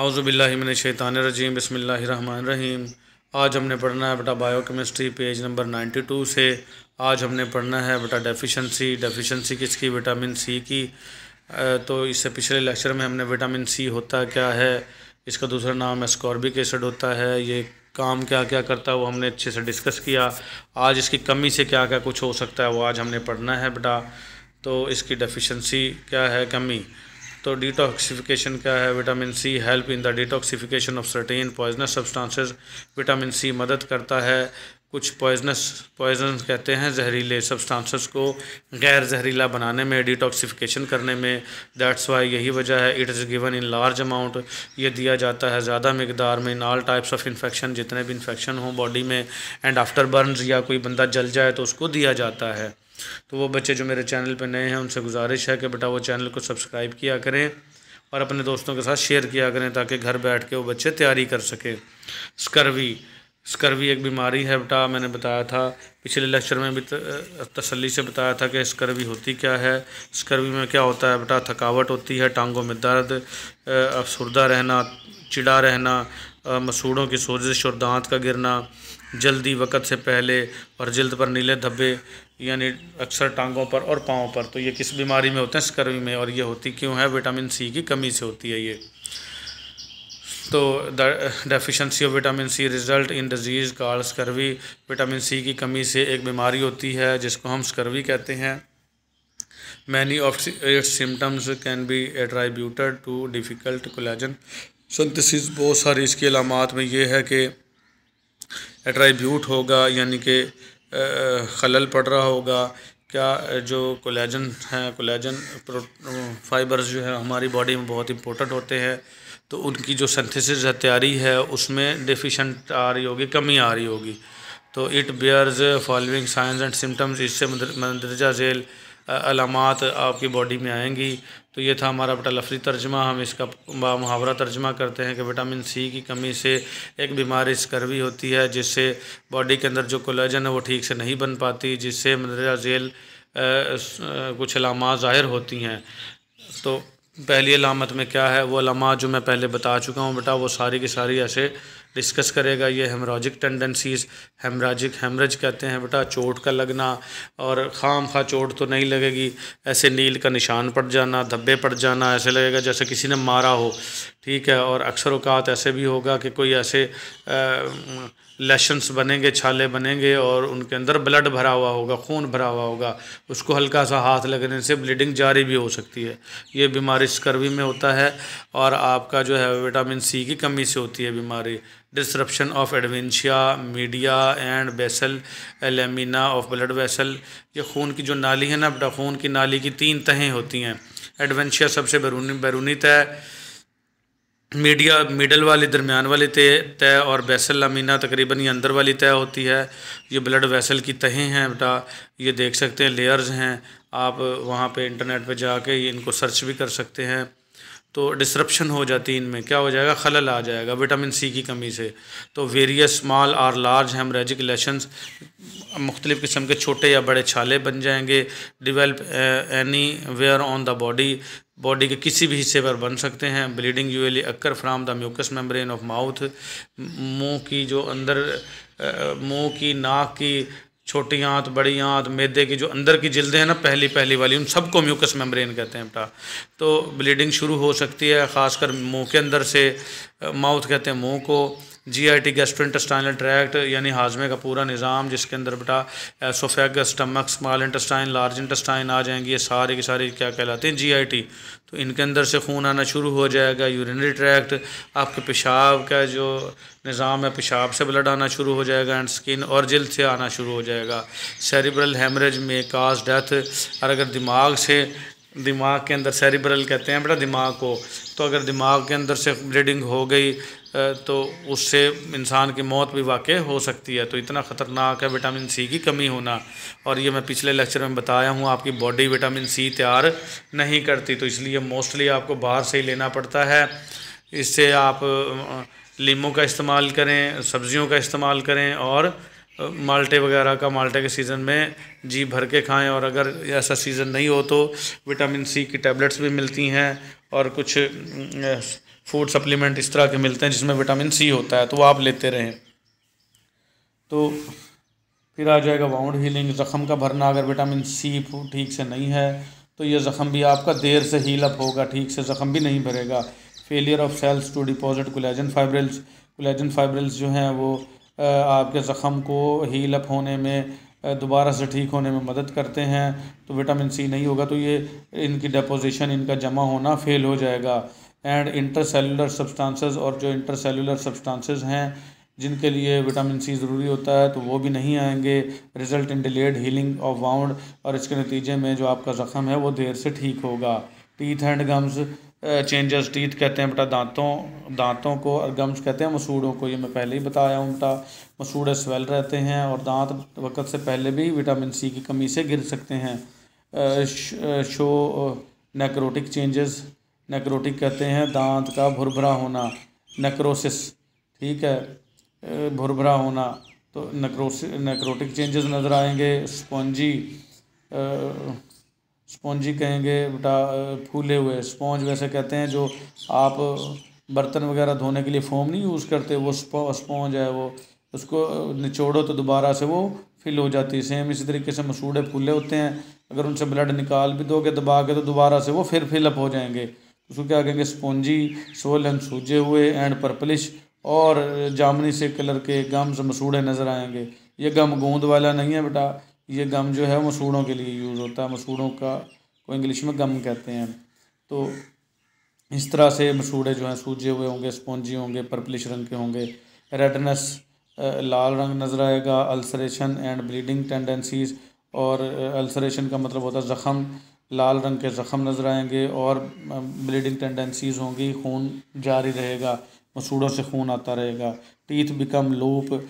आउज़बिल्लिमिन शैतान रजीम बसमीम आज हमने पढ़ना है बेटा बायोकेमिस्ट्री पेज नंबर 92 से आज हमने पढ़ना है बेटा डेफिशिएंसी डेफिशिएंसी किसकी विटामिन सी की तो इससे पिछले लेक्चर में हमने विटामिन सी होता क्या है इसका दूसरा नाम एस्कॉर्बिक एसिड होता है ये काम क्या क्या करता है वो हमने अच्छे से डिस्कस किया आज इसकी कमी से क्या क्या कुछ हो सकता है वो आज हमने पढ़ना है बेटा तो इसकी डेफिशेंसी क्या है कमी तो डिटॉक्सिफिकेशन क्या है vitamin C help in the detoxification of certain poisonous substances vitamin C मदद करता है कुछ पॉइजनस पॉइजन कहते हैं जहरीले सब्सटेंसेस को गैर जहरीला बनाने में डिटॉक्सिफिकेशन करने में दैट्स वाई यही वजह है it is given in large amount ये दिया जाता है ज़्यादा मकदार में in all types of infection जितने भी इन्फेक्शन हों बॉडी में एंड आफ्टर बर्न या कोई बंदा जल जाए तो उसको दिया जाता है तो वो बच्चे जो मेरे चैनल पर नए हैं उनसे गुजारिश है कि बेटा वो चैनल को सब्सक्राइब किया करें और अपने दोस्तों के साथ शेयर किया करें ताकि घर बैठ के वो बच्चे तैयारी कर सकें स्कर्वी स्कर्वी एक बीमारी है बेटा मैंने बताया था पिछले लेक्चर में भी तसली से बताया था कि स्कर्वी होती क्या है स्कर्वी में क्या होता है बेटा थकावट होती है टांगों में दर्द अफसरदा रहना चिड़ा रहना मसूड़ों की सोजिश और दांत का गिरना जल्दी वक़्त से पहले और जल्द पर नीले धब्बे यानी अक्सर टांगों पर और पाँव पर तो ये किस बीमारी में होते हैं स्कर्वी में और ये होती क्यों है विटामिन सी की कमी से होती है ये तो deficiency of vitamin C result in disease call scurvy vitamin C की कमी से एक बीमारी होती है जिसको हम स्कर्वी कहते हैं many of its symptoms can be attributed to difficult collagen synthesis बहुत सारी इसकी अलामत में ये है कि एट्राइब्यूट होगा यानी कि खलल पड़ रहा होगा क्या जो कोलेजन है कोलेजन फाइबर्स जो है हमारी बॉडी में बहुत इंपॉर्टेंट होते हैं तो उनकी जो सिंथेसिस तैयारी है उसमें डिफिशेंट आ रही होगी कमी आ रही होगी तो it bears following signs and symptoms इससे मंदरजा झेल अलामत आपकी बॉडी में आएंगी तो ये था हमारा बेटा लफरी तर्जमा हम इसका मुहावरा तर्जमा करते हैं कि विटामिन सी की कमी से एक बीमारी स्कर्वी होती है जिससे बॉडी के अंदर जो कोलेजन है वो ठीक से नहीं बन पाती जिससे मंदरजा झेल कुछ अलामत ज़ाहिर होती हैं तो पहली अलामत में क्या है वो अलामा जो मैं पहले बता चुका हूँ बेटा वो सारी की सारी ऐसे डिस्कस करेगा ये हेमराजिक टेंडेंसीज़ हेमराजिक हेमरज कहते हैं बेटा चोट का लगना और खाम खा चोट तो नहीं लगेगी ऐसे नील का निशान पड़ जाना धब्बे पड़ जाना ऐसे लगेगा जैसे किसी ने मारा हो ठीक है और अक्सर अवकात ऐसे भी होगा कि कोई ऐसे आ, लेशंस बनेंगे छाले बनेंगे और उनके अंदर ब्लड भरा हुआ होगा खून भरा हुआ होगा उसको हल्का सा हाथ लगने से ब्लीडिंग जारी भी हो सकती है ये बीमारी स्कर्वी में होता है और आपका जो है विटामिन सी की कमी से होती है बीमारी disruption of adventitia media and basal lamina of blood vessel ये खून की जो नाली है ना बेटा खून की नाली की तीन तहें होती हैं एडवेंशिया सबसे बैरूनी बैरूनी तय मीडिया मिडल वाली दरमियान वाली तय तय और वैसल लामीना तकरीबन ये अंदर वाली तय होती है ये ब्लड वैसल की तहें हैं बेटा ये देख सकते हैं लेयर्स हैं आप वहाँ पे इंटरनेट पे जाके इनको सर्च भी कर सकते हैं तो डिसरप्शन हो जाती इनमें क्या हो जाएगा खलल आ जाएगा विटामिन सी की कमी से तो वेरियस स्मॉल और लार्ज हेमरेजिक लेशंस मुख्तलिफ़ किस्म के छोटे या बड़े छाले बन जाएंगे develop anywhere on the body body के किसी भी हिस्से पर बन सकते हैं bleeding usually occur from the mucous membrane of mouth मुंह की जो अंदर uh, मुंह की नाक की छोटी आंत बड़ी आंत मैदे की जो अंदर की जिल्दें हैं ना पहली पहली वाली उन सबको म्यूकस मेम्ब्रेन कहते हैं बेटा तो ब्लीडिंग शुरू हो सकती है ख़ासकर मुंह के अंदर से माउथ कहते हैं मुंह को जीआईटी इंटस्टाइनल ट्रैक्ट यानी हाजमे का पूरा निज़ाम जिसके अंदर बेटा esophagus stomach small intestine large intestine आ जाएंगे ये सारे के सारे क्या कहलाते हैं जीआईटी तो इनके अंदर से खून आना शुरू हो जाएगा यूरिनरी ट्रैक्ट आपके पेशाब का जो निज़ाम है पेशाब से ब्लड आना शुरू हो जाएगा एंड स्किन और जल्द से आना शुरू हो जाएगा सेरिब्रल हेमरेज में काज डेथ और अगर दिमाग से दिमाग के अंदर सेरिब्रल कहते हैं बेटा दिमाग को तो अगर दिमाग के अंदर से ब्लीडिंग हो गई तो उससे इंसान की मौत भी वाक़ हो सकती है तो इतना ख़तरनाक है विटामिन सी की कमी होना और ये मैं पिछले लेक्चर में बताया हूँ आपकी बॉडी विटामिन सी तैयार नहीं करती तो इसलिए मोस्टली आपको बाहर से ही लेना पड़ता है इससे आप लीमों का इस्तेमाल करें सब्ज़ियों का इस्तेमाल करें और माल्टे वगैरह का माल्टे के सीज़न में जी भर के खाएं और अगर ऐसा सीज़न नहीं हो तो विटामिन सी की टैबलेट्स भी मिलती हैं और कुछ फूड सप्लीमेंट इस तरह के मिलते हैं जिसमें विटामिन सी होता है तो वो आप लेते रहें तो फिर आ जाएगा वाउंड हीलिंग ज़ख़म का भरना अगर विटामिन सी ठीक से नहीं है तो ये ज़ख़म भी आपका देर से हील अप होगा ठीक से ज़ख़म भी नहीं भरेगा failure of cells to deposit collagen fibrils collagen fibrils जो हैं वो आपके ज़ख़म को हीलअप होने में दोबारा से ठीक होने में मदद करते हैं तो विटामिन सी नहीं होगा तो ये इनकी डेपोजिशन इनका जमा होना फेल हो जाएगा एंड इंटरसेलुलर सब्सटेंसेस और जो इंटरसेलुलर सब्सटेंसेस हैं जिनके लिए विटामिन सी ज़रूरी होता है तो वो भी नहीं आएंगे result in delayed healing of wound और इसके नतीजे में जो आपका ज़ख़म है वो देर से ठीक होगा teeth and gums changes teeth कहते हैं बेटा दांतों दांतों को और गम्स कहते हैं मसूड़ों को ये मैं पहले ही बताया हूँ बेटा मसूड़े स्वेल रहते हैं और दांत वक्त से पहले भी विटामिन सी की कमी से गिर सकते हैं शो नेक्रोटिक चेंजेस नेक्रोटिक कहते हैं दांत का भुरभरा होना नेक्रोसिस ठीक है भुरभरा होना तो नेक्रोसिस नेक्रोटिक चेंजेस नज़र आएंगे स्पॉन्जी स्पॉन्जी कहेंगे बेटा फूले हुए स्पॉन्ज वैसे कहते हैं जो आप बर्तन वगैरह धोने के लिए फोम नहीं यूज़ करते वो स्पॉन्ज है वो उसको निचोड़ो तो दोबारा से वो फिल हो जाती है सेम इसी तरीके से मसूड़े फूले होते हैं अगर उनसे ब्लड निकाल भी दोगे दबा के तो दोबारा से वो फिर फिलअप हो जाएंगे उसको क्या कहेंगे स्पॉन्जी सोलन सूजे हुए एंड पर्पलिश और जामनी से कलर के गम्स मसूड़े नज़र आएंगे ये गम गोंद वाला नहीं है बेटा ये गम जो है मसूड़ों के लिए यूज़ होता है मसूड़ों का को इंग्लिश में गम कहते हैं तो इस तरह से मसूड़े जो हैं सूजे हुए होंगे स्पॉन्जी होंगे पर्पलिश रंग के होंगे रेडनेस लाल रंग नज़र आएगा अल्सरेशन एंड ब्लीडिंग टेंडेंसीज और अल्सरेशन का मतलब होता है ज़ख़म लाल रंग के ज़ख़म नज़र आएंगे और ब्लीडिंग टेंडेंसीज होंगी खून जारी रहेगा मसूड़ों से खून आता रहेगा टीथ बिकम लूप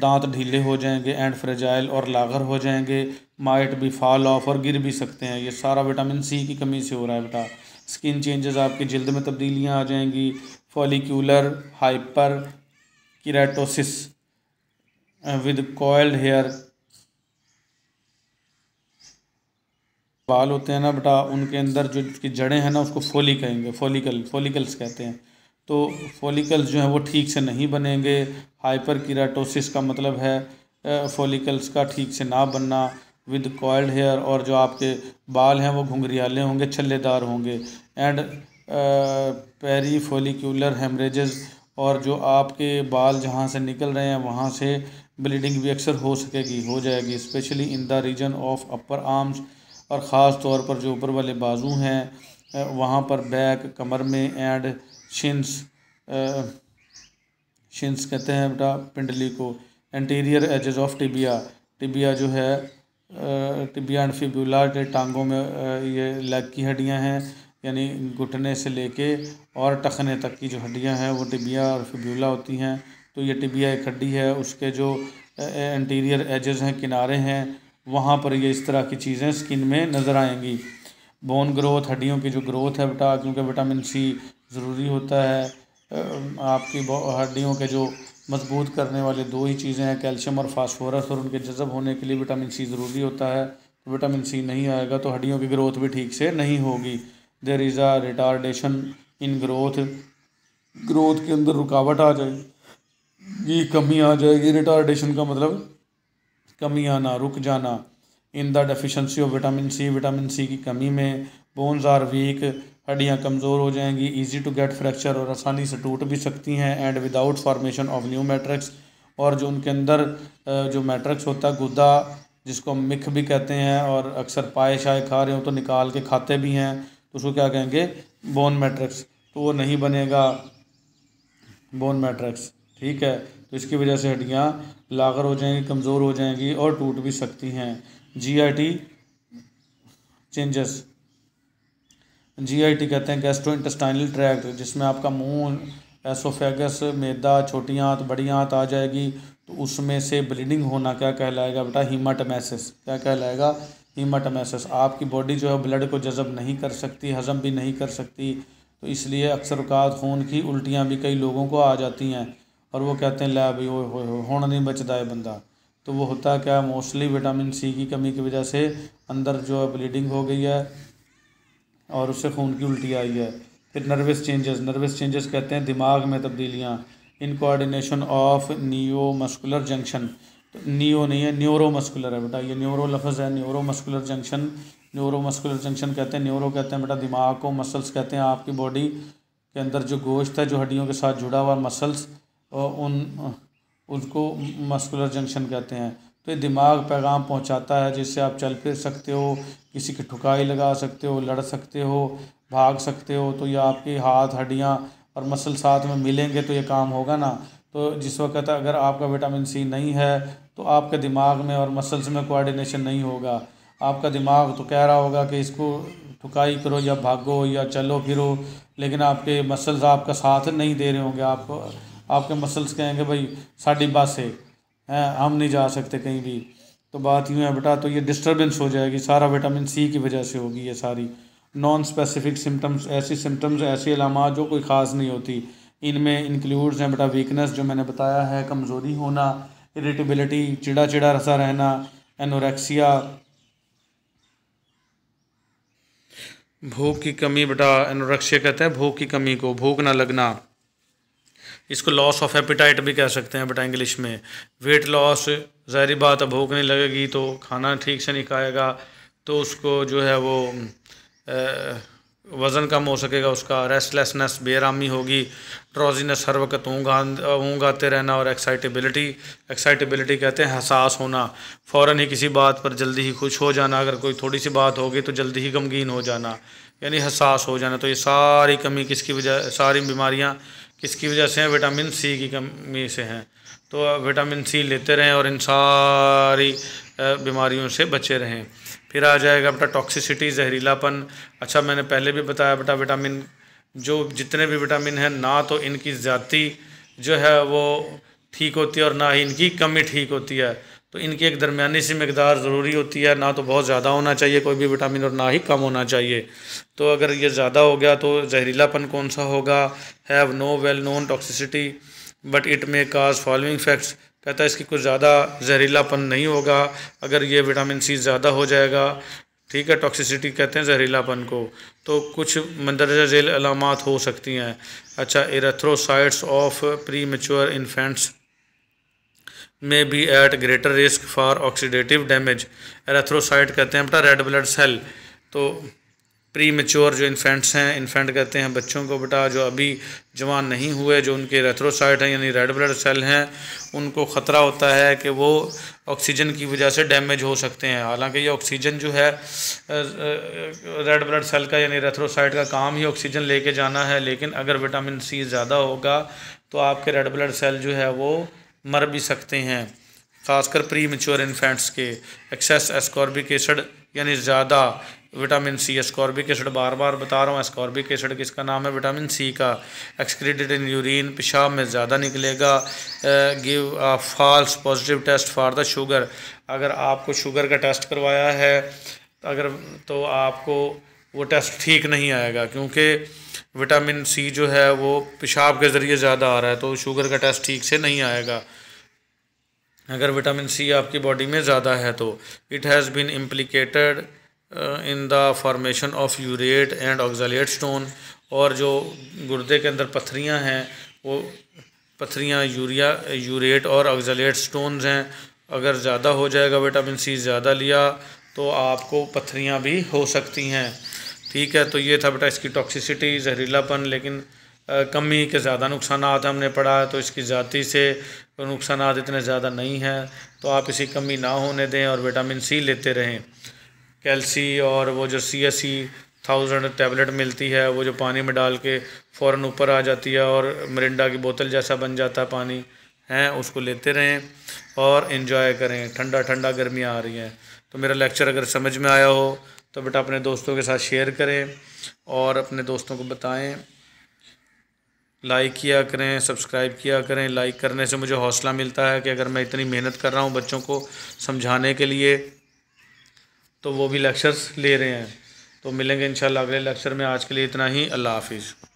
दांत ढीले हो जाएंगे एंड फ्रेजाइल और लागर हो जाएंगे माइट भी फॉल ऑफ और गिर भी सकते हैं ये सारा विटामिन सी की कमी से हो रहा है बेटा स्किन चेंजेस आपकी जल्द में तब्दीलियाँ आ जाएंगी follicular hyperkeratosis with coiled hair बाल होते हैं ना बेटा उनके अंदर जो उसकी जड़ें हैं ना उसको फोली कहेंगे फोलिकल फोलिकल्स कहते हैं तो फॉलिकल्स जो हैं वो ठीक से नहीं बनेंगे हाइपर किराटोसिस का मतलब है फॉलिकल्स का ठीक से ना बनना विद कॉयल्ड हेयर और जो आपके बाल हैं वो घुंघरियाले होंगे छल्लेदार होंगे एंड पैरी फोलिकुलर हेमरेजेस और जो आपके बाल जहाँ से निकल रहे हैं वहाँ से ब्लीडिंग भी अक्सर हो सकेगी हो जाएगी specially in the region of upper arms और ख़ास तौर पर जो ऊपर वाले बाजू हैं वहाँ पर बैक कमर में एंड शिन्स शिन्स कहते हैं बेटा पिंडली को anterior edges of tibia tibia जो है टिबिया एंड फिब्यूला के टांगों में ये लेग की हड्डियां हैं यानी घुटने से लेके और टखने तक की जो हड्डियां हैं वो टिबिया और फिब्यूला होती हैं तो ये टिबिया एक हड्डी है उसके जो एंटीरियर एजेस हैं किनारे हैं वहाँ पर ये इस तरह की चीज़ें स्किन में नज़र आएंगी बोन ग्रोथ हड्डियों की जो ग्रोथ है बेटा क्योंकि विटामिन सी ज़रूरी होता है आपकी हड्डियों के जो मजबूत करने वाले दो ही चीज़ें हैं कैल्शियम और फास्फोरस और उनके जज़ब होने के लिए विटामिन सी ज़रूरी होता है तो विटामिन सी नहीं आएगा तो हड्डियों की ग्रोथ भी ठीक से नहीं होगी there is a retardation in growth growth के अंदर रुकावट आ जाएगी कमी आ जाएगी रिटार्डेशन का मतलब कमी आना रुक जाना in the deficiency of vitamin C vitamin C की कमी में बोन्स आर वीक हड्डियाँ कमज़ोर हो जाएंगी इजी टू गेट फ्रैक्चर और आसानी से टूट भी सकती हैं and without formation of new matrix और जो उनके अंदर जो मैट्रिक्स होता है गुदा जिसको हम मिख भी कहते हैं और अक्सर पाए शाए खा रहे हो तो निकाल के खाते भी हैं तो उसको क्या कहेंगे बोन मैट्रिक्स तो वो नहीं बनेगा बोन मैट्रिक्स ठीक है तो इसकी वजह से हड्डियाँ लागर हो जाएंगी कमज़ोर हो जाएंगी और टूट भी सकती हैं जीआईटी चेंजेस जीआईटी कहते हैं गैस्ट्रो इंटस्टाइनल ट्रैक्ट जिसमें आपका मुंह एसोफेगस मैदा छोटी आंत बड़ी आंत आ जाएगी तो उसमें से ब्लीडिंग होना क्या कहलाएगा बेटा हीमाटमेसिस क्या कहलाएगा हीमाटमैसिस आपकी बॉडी जो है ब्लड को जज़ब नहीं कर सकती हजम भी नहीं कर सकती तो इसलिए अक्सर अवकात खून की उल्टियाँ भी कई लोगों को आ जाती हैं और वो कहते हैं लै भाई हो होना नहीं बचता है बंदा तो वो होता क्या मोस्टली विटामिन सी की कमी की वजह से अंदर जो है ब्लीडिंग हो गई है और उससे खून की उल्टी आई है फिर नर्वस चेंजेस नर्वस चेंजेस कहते हैं दिमाग में तब्दीलियाँ incoordination of neo muscular junction तो नियो नहीं है न्यूरो मस्कुलर है बेटा ये न्यूरो लफ्ज़ है neuro muscular junction neuro muscular junction कहते हैं न्यूरो कहते हैं बेटा दिमाग को मसल्स कहते हैं आपकी बॉडी के अंदर जो गोश्त है जो हड्डियों के साथ जुड़ा हुआ मसल्स उन उसको मस्कुलर जंक्शन कहते हैं तो ये दिमाग पैगाम पहुंचाता है जिससे आप चल फिर सकते हो किसी की ठुकाई लगा सकते हो लड़ सकते हो भाग सकते हो तो ये आपके हाथ हड्डियाँ और मसल साथ में मिलेंगे तो ये काम होगा ना तो जिस वक्त अगर आपका विटामिन सी नहीं है तो आपके दिमाग में और मसल्स में कोऑर्डिनेशन नहीं होगा आपका दिमाग तो कह रहा होगा कि इसको ठुकाई करो या भागो या चलो फिरो लेकिन आपके मसल्स आपका साथ नहीं दे रहे होंगे आप आपके मसल्स कहेंगे भाई साढ़ी बस है हम नहीं जा सकते कहीं भी तो बात यूँ है बेटा तो ये डिस्टर्बेंस हो जाएगी सारा विटामिन सी की वजह से होगी ये सारी नॉन स्पेसिफिक सिम्टम्स ऐसी सिम्टम्स ऐसी अलामत जो कोई ख़ास नहीं होती इनमें इंक्लूड्स हैं बेटा वीकनेस जो मैंने बताया है कमज़ोरी होना इरिटेबिलिटी चिड़ा चिड़ा रसा रहना एनोरेक्सिया भूख की कमी बेटा एनोरेक्सिया कहते हैं भूख की कमी को भूख ना लगना इसको लॉस ऑफ एपिटाइट भी कह सकते हैं बेटा इंग्लिश में वेट लॉस ज़ाहरी बात अब भूख नहीं लगेगी तो खाना ठीक से नहीं खाएगा तो उसको जो है वो वज़न कम हो सकेगा उसका रेस्टलेसनेस बेरामी होगी ड्रॉजीनेस हर वक्त ऊँग आते रहना और एक्साइटेबिलिटी एक्साइटेबिलिटी कहते हैं हसास होना फ़ौर ही किसी बात पर जल्दी ही खुश हो जाना अगर कोई थोड़ी सी बात होगी तो जल्दी ही गमगीन हो जाना यानी हसास हो जाना तो ये सारी कमी किसकी वजह सारी बीमारियाँ किसकी वजह से हैं विटामिन सी की कमी से हैं तो विटामिन सी लेते रहें और इन सारी बीमारियों से बचे रहें फिर आ जाएगा बेटा टॉक्सिसिटी जहरीलापन अच्छा मैंने पहले भी बताया बेटा विटामिन जो जितने भी विटामिन हैं ना तो इनकी ज़्यादा जो है वो ठीक होती है और ना ही इनकी कमी ठीक होती है तो इनकी एक दरमियानी सी मकदार ज़रूरी होती है ना तो बहुत ज़्यादा होना चाहिए कोई भी विटामिन और ना ही कम होना चाहिए तो अगर ये ज़्यादा हो गया तो जहरीलापन कौन सा होगा have no well known toxicity but it may cause following facts कहता है इसकी कुछ ज़्यादा जहरीलापन नहीं होगा अगर ये विटामिन सी ज़्यादा हो जाएगा ठीक है टॉक्सिसिटी कहते हैं जहरीलापन को तो कुछ मंदरजा झेल अलामत हो सकती हैं अच्छा erythrocytes of premature infants may be at greater risk for oxidative damage erythrocyte कहते हैं बेटा रेड ब्लड सेल तो प्री मेच्योर जो इन्फेंट्स हैं इन्फेंट कहते हैं बच्चों को बेटा जो अभी जवान नहीं हुए जो उनके रेथ्रोसाइट हैं यानी रेड ब्लड सेल हैं उनको ख़तरा होता है कि वो ऑक्सीजन की वजह से डैमेज हो सकते हैं हालांकि ये ऑक्सीजन जो है रेड ब्लड सेल का यानी रेथ्रोसाइट का काम ही ऑक्सीजन लेके जाना है लेकिन अगर विटामिन सी ज़्यादा होगा तो आपके रेड ब्लड सेल जो है वो मर भी सकते हैं खासकर प्री मच्योर इन्फेंट्स के एक्सेस एस्कॉर्बिक एसिड यानी ज़्यादा विटामिन सी एस्कॉर्बिक एसिड बार बार बता रहा हूँ एस्कॉर्बिक एसिड किसका नाम है विटामिन सी का एक्सक्रीडेड इन यूरिन पेशाब में ज़्यादा निकलेगा give false positive test for the sugar अगर आपको शुगर का टेस्ट करवाया है अगर तो आपको वो टेस्ट ठीक नहीं आएगा क्योंकि विटामिन सी जो है वो पेशाब के ज़रिए ज़्यादा आ रहा है तो शुगर का टेस्ट ठीक से नहीं आएगा अगर विटामिन सी आपकी बॉडी में ज़्यादा है तो it has been implicated in the formation of urate and oxalate stone और जो गुर्दे के अंदर पथरियाँ हैं वो पथरियाँ यूरिया यूरेट और ऑक्जालेट स्टोन हैं अगर ज़्यादा हो जाएगा विटामिन सी ज़्यादा लिया तो आपको पथरियाँ भी हो सकती हैं ठीक है तो ये था बेटा इसकी टॉक्सिसिटी जहरीलापन लेकिन कमी के ज़्यादा नुकसान हमने पढ़ा है तो इसकी ज़ाती से नुकसान इतने ज़्यादा नहीं हैं तो आप इसी कमी ना होने दें और विटामिन सी लेते रहें कैल्सी और वो जो C S C thousand tablet मिलती है वो जो पानी में डाल के फ़ौर ऊपर आ जाती है और मरिंडा की बोतल जैसा बन जाता है पानी हैं उसको लेते रहें और इन्जॉय करें ठंडा ठंडा गर्मियाँ आ रही हैं तो मेरा लेक्चर अगर समझ में आया हो तो बेटा अपने दोस्तों के साथ शेयर करें और अपने दोस्तों को बताएं लाइक किया करें सब्सक्राइब किया करें लाइक करने से मुझे हौसला मिलता है कि अगर मैं इतनी मेहनत कर रहा हूँ बच्चों को समझाने के लिए तो वो भी लेक्चर्स ले रहे हैं तो मिलेंगे इंशाल्लाह अगले लेक्चर में आज के लिए इतना ही अल्लाह हाफिज़